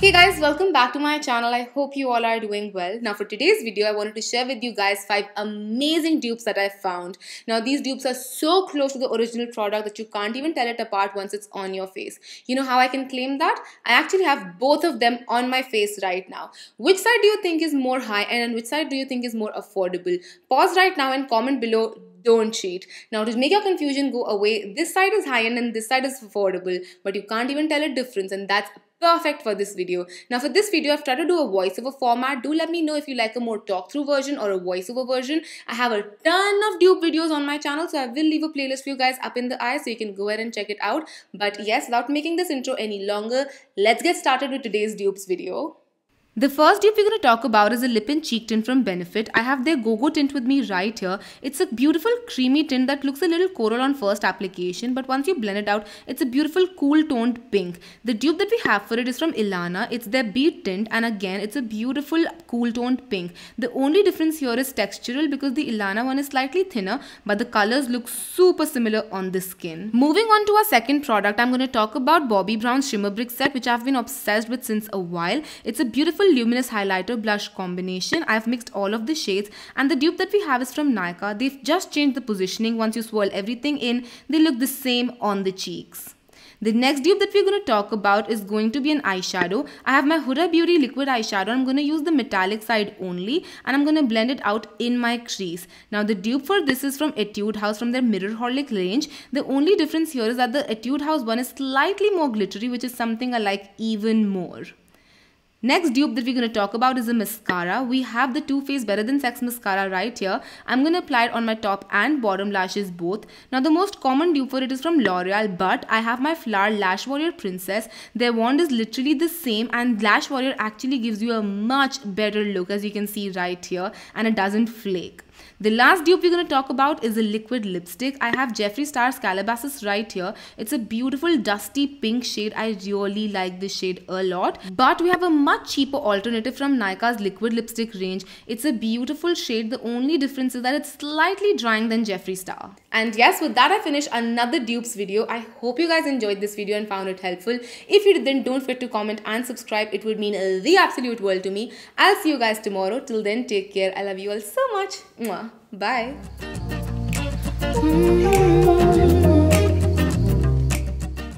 Hey guys, welcome back to my channel. I hope you all are doing well. Now for today's video, I wanted to share with you guys 5 amazing dupes that I found. Now these dupes are so close to the original product that you can't even tell it apart once it's on your face. You know how I can claim that? I actually have both of them on my face right now. Which side do you think is more high end and which side do you think is more affordable? Pause right now and comment below don't cheat. Now to make your confusion go away, this side is high end and this side is affordable, but you can't even tell a difference and that's perfect for this video. Now for this video, I've tried to do a voiceover format. Do let me know if you like a more talk-through version or a voiceover version. I have a ton of dupe videos on my channel, so I will leave a playlist for you guys up in the eye so you can go ahead and check it out. But yes, without making this intro any longer, let's get started with today's dupes video. The first dupe we're going to talk about is a lip and cheek tint from Benefit. I have their Go-Go tint with me right here. It's a beautiful creamy tint that looks a little coral on first application but once you blend it out, it's a beautiful cool toned pink. The dupe that we have for it is from Ilana. It's their Bead tint and again, it's a beautiful cool toned pink. The only difference here is textural because the Ilana one is slightly thinner but the colors look super similar on the skin. Moving on to our second product, I'm going to talk about Bobbi Brown Shimmer Brick Set which I've been obsessed with since a while. It's a beautiful luminous highlighter blush combination. I've mixed all of the shades and the dupe that we have is from Nykaa. They've just changed the positioning. Once you swirl everything in, they look the same on the cheeks. The next dupe that we're going to talk about is going to be an eyeshadow. I have my Huda Beauty liquid eyeshadow. I'm going to use the metallic side only and I'm going to blend it out in my crease. Now the dupe for this is from Etude House from their Mirror Horlick range. The only difference here is that the Etude House one is slightly more glittery which is something I like even more. Next dupe that we're going to talk about is a mascara. We have the Too Faced Better Than Sex mascara right here. I'm going to apply it on my top and bottom lashes both. Now the most common dupe for it is from L'Oreal but I have my Flower Lash Warrior Princess. Their wand is literally the same and Lash Warrior actually gives you a much better look as you can see right here and it doesn't flake. The last dupe we're going to talk about is a liquid lipstick. I have Jeffree Star's Calabasas right here. It's a beautiful dusty pink shade. I really like this shade a lot. But we have a much cheaper alternative from Nika's liquid lipstick range. It's a beautiful shade. The only difference is that it's slightly drying than Jeffree Star. And yes, with that I finish another dupes video. I hope you guys enjoyed this video and found it helpful. If you did then don't forget to comment and subscribe. It would mean the absolute world to me. I'll see you guys tomorrow. Till then, take care. I love you all so much. Bye. Mm-hmm.